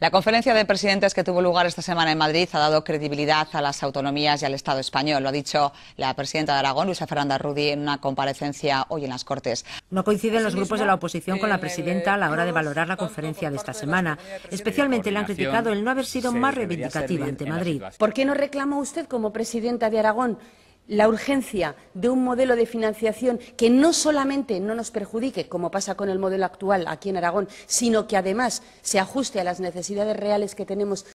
La conferencia de presidentes que tuvo lugar esta semana en Madrid ha dado credibilidad a las autonomías y al Estado español. Lo ha dicho la presidenta de Aragón, Luisa Fernanda Rudi, en una comparecencia hoy en las Cortes. No coinciden los grupos de la oposición con la presidenta a la hora de valorar la conferencia de esta semana. Especialmente le han criticado el no haber sido más reivindicativa ante Madrid. ¿Por qué no reclama usted como presidenta de Aragón la urgencia de un modelo de financiación que no solamente no nos perjudique, como pasa con el modelo actual aquí en Aragón, sino que además se ajuste a las necesidades reales que tenemos